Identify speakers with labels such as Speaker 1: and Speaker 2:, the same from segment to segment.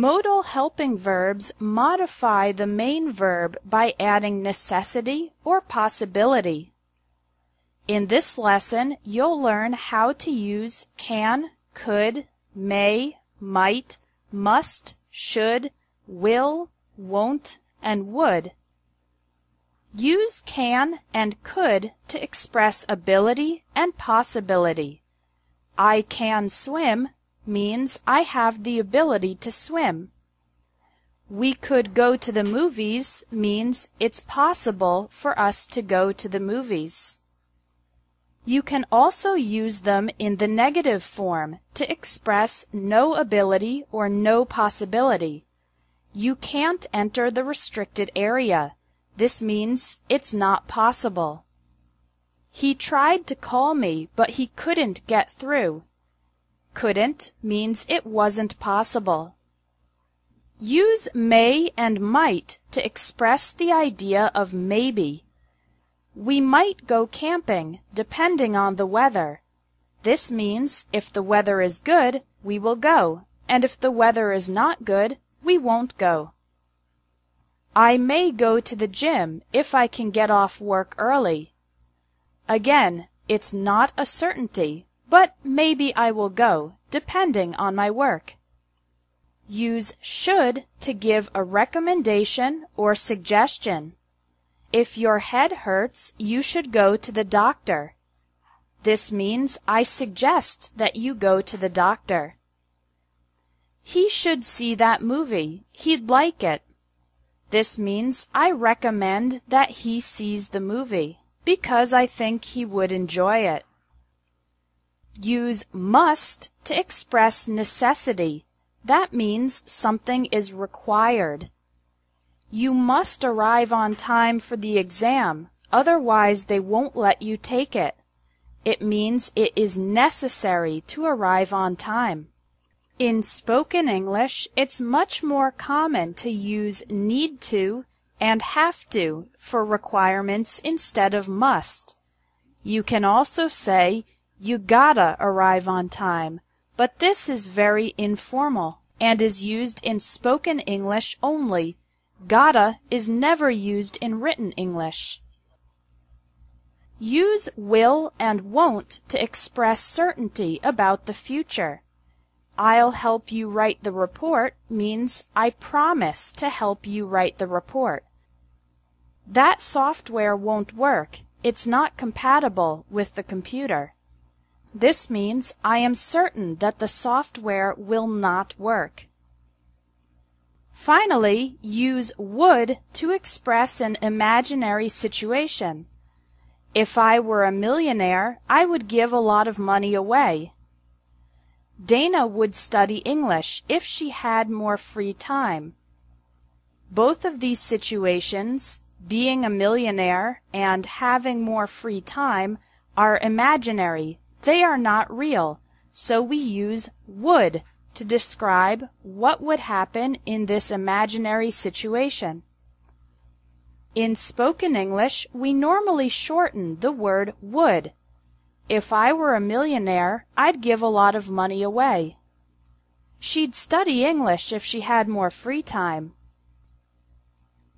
Speaker 1: Modal helping verbs modify the main verb by adding necessity or possibility. In this lesson, you'll learn how to use can, could, may, might, must, should, will, won't, and would. Use can and could to express ability and possibility. I can swim means I have the ability to swim. We could go to the movies means it's possible for us to go to the movies. You can also use them in the negative form to express no ability or no possibility. You can't enter the restricted area. This means it's not possible. He tried to call me, but he couldn't get through. Couldn't means it wasn't possible. Use may and might to express the idea of maybe. We might go camping depending on the weather. This means if the weather is good, we will go, and if the weather is not good, we won't go. I may go to the gym if I can get off work early. Again, it's not a certainty, but maybe I will go, depending on my work. Use should to give a recommendation or suggestion. If your head hurts, you should go to the doctor. This means I suggest that you go to the doctor. He should see that movie. He'd like it. This means I recommend that he sees the movie because I think he would enjoy it. Use must to express necessity. That means something is required. You must arrive on time for the exam, otherwise they won't let you take it. It means it is necessary to arrive on time. In spoken English, it's much more common to use need to and have to for requirements instead of must. You can also say you gotta arrive on time, but this is very informal and is used in spoken English only. Gotta is never used in written English. Use will and won't to express certainty about the future. I'll help you write the report means I promise to help you write the report. That software won't work. It's not compatible with the computer. This means I am certain that the software will not work. Finally, use would to express an imaginary situation. If I were a millionaire, I would give a lot of money away. Dana would study English if she had more free time. Both of these situations, being a millionaire and having more free time, are imaginary, they are not real, so we use would to describe what would happen in this imaginary situation. In spoken English, we normally shorten the word would. If I were a millionaire, I'd give a lot of money away. She'd study English if she had more free time.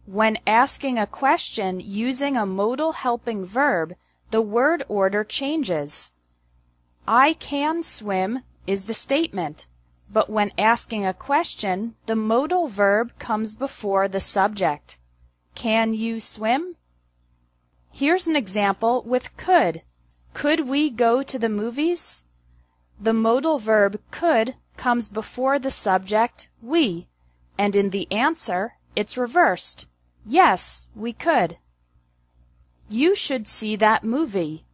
Speaker 1: When asking a question using a modal helping verb, the word order changes. I can swim is the statement, but when asking a question, the modal verb comes before the subject. Can you swim? Here's an example with could. Could we go to the movies? The modal verb could comes before the subject we, and in the answer, it's reversed. Yes, we could. You should see that movie.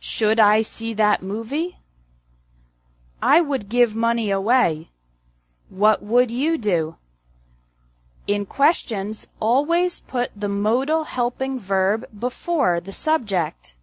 Speaker 1: Should I see that movie? I would give money away. What would you do? In questions, always put the modal helping verb before the subject.